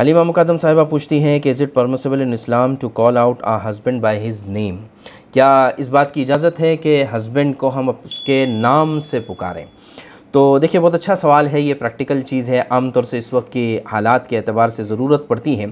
हलीमा मुकदम साहिबा पूछती हैं कि is it permissible in Islam to call out a husband by his name क्या इस बात की इजाज़त है कि हस्बैंड को हम उसके नाम से पुकारें तो देखिए बहुत अच्छा सवाल है ये प्रैक्टिकल चीज़ है आमतौर से इस वक्त के हालात के अतबार से ज़रूरत पड़ती है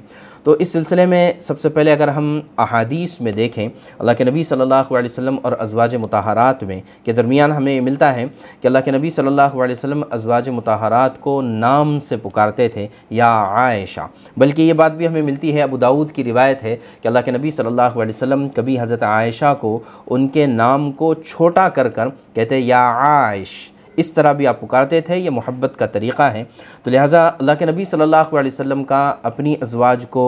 तो इस सिलसिले में सबसे पहले अगर हम अहादीस में देखें अल्लाह के नबी सल्लल्लाहु अलैहि वसल्लम और अजवाज मुताहरात में के दरमियान हमें मिलता है कि अल्लाह के नबी सल्लल्लाहु अलैहि वसल्लम अजवाज मुताहरात को नाम से पुकारते थे या आयशा बल्कि ये बात भी हमें मिलती है अबू दाऊद की रिवायत है कि अल्लाह के नबी सल्लल्लाहु अलैहि वसल्लम कभी हज़रत आयशा को उनके नाम को छोटा कर कर कहते या आयश इस तरह भी आप पुकारते थे ये मोहब्बत का तरीक़ा है तो लिहाजा अल्लाह के नबी सल्लल्लाहु अलैहि वसल्लम का अपनी अजवाज को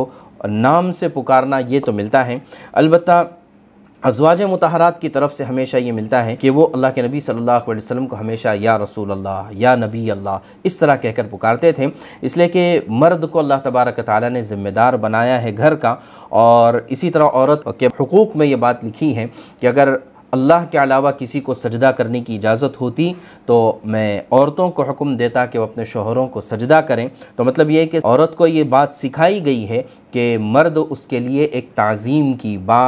नाम से पुकारना ये तो मिलता है अलबत् अजवाज मतहरात की तरफ से हमेशा ये मिलता है कि वो अल्लाह के नबी सल्लल्लाहु अलैहि वसल्लम को हमेशा या रसूल अल्लाह या नबी अल्लाह इस तरह कहकर पुकारते थे इसलिए कि मर्द को अल्लाह तबारक ताली ने ज़िम्मेदार बनाया है घर का और इसी तरह औरत के हकूक़ में ये बात लिखी है कि अगर अल्लाह के अलावा किसी को सजदा करने की इजाज़त होती तो मैं औरतों को हुक्म देता कि वह अपने शोहरों को सजदा करें तो मतलब ये कि औरत को ये बात सिखाई गई है कि मर्द उसके लिए एक तज़ीम की बा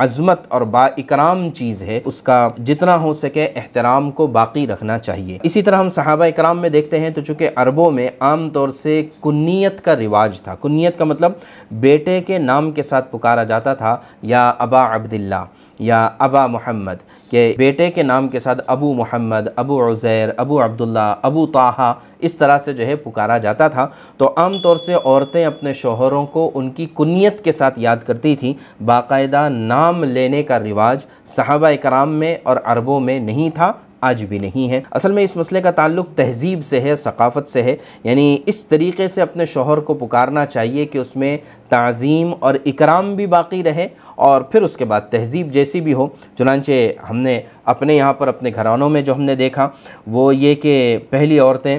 अज़मत और बाकराम चीज़ है उसका जितना हो सके एहतराम को बाकी रखना चाहिए इसी तरह हम सहाबा इकराम में देखते हैं तो चूँकि अरबों में आम तौर से कुन्नीत का रिवाज था कुन्नीत का मतलब बेटे के नाम के साथ पुकारा जाता था या अबा अब्दिल्ला या अबा मोहम्मद के बेटे के नाम के साथ अबू मोहम्मद अबू उज़ैर अबू अब्दुल्ला अबू ताहा इस तरह से जो है पुकारा जाता था तो आम तौर से औरतें अपने शोहरों को उनकी कुनीत के साथ याद करती थीं बाकायदा नाम लेने का रिवाज सहाबा कराम में और अरबों में नहीं था आज भी नहीं है असल में इस मसले का ताल्लुक तहजीब से है सकाफ़त से है यानी इस तरीके से अपने शोहर को पुकारना चाहिए कि उसमें तज़ीम और इकराम भी बाकी रहे और फिर उसके बाद तहजीब जैसी भी हो चुनानचे हमने अपने यहाँ पर अपने घरानों में जो हमने देखा वो ये कि पहली औरतें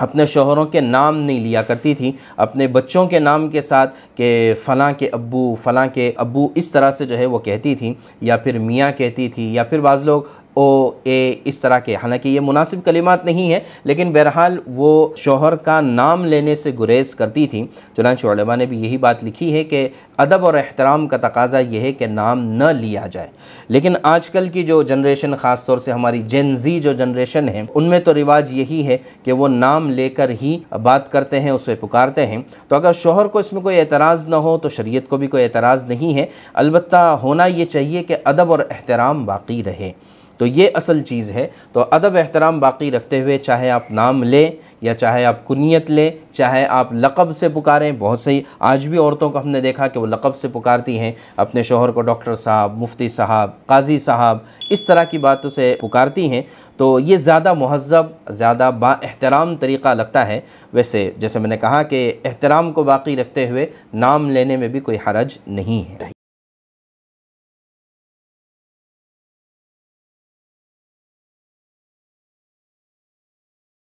अपने शोहरों के नाम नहीं लिया करती थी अपने बच्चों के नाम के साथ कि फ़लाँ के अब्बू फ़लाँ के अब्बू इस तरह से जो है वो कहती थी या फिर मियाँ कहती थी या फिर बाज़ लोग ओ ए इस तरह के हालांकि ये मुनासिब कलिमात नहीं है लेकिन बहरहाल वो शोहर का नाम लेने से गुरेज करती थी चुनानशा ने भी यही बात लिखी है कि अदब और अहतराम का तकाजा यह है कि नाम न लिया जाए लेकिन आजकल की जो जनरेशन ख़ास तौर से हमारी जेनजी जो जनरेशन है उनमें तो रिवाज यही है कि वो नाम लेकर ही बात करते हैं उसे पुकारते हैं तो अगर शोहर को इसमें कोई एतराज़ ना हो तो शरीय को भी कोई एतराज़ नहीं है अलबत् होना ये चाहिए कि अदब और एहतराम बाकी रहे तो ये असल चीज़ है तो अदब एहतराम बाकी रखते हुए चाहे आप नाम लें या चाहे आप कुनीत लें चाहे आप लक़ब से पुकारें बहुत सही आज भी औरतों को हमने देखा कि वो लक़ब से पुकारती हैं अपने शोहर को डॉक्टर साहब मुफ्ती साहब काजी साहब इस तरह की बातों से पुकारती हैं तो ये ज़्यादा महजब ज़्यादा बाहतराम तरीक़ा लगता है वैसे जैसे मैंने कहा कि एहतराम को बाकी रखते हुए नाम लेने में भी कोई हरज नहीं है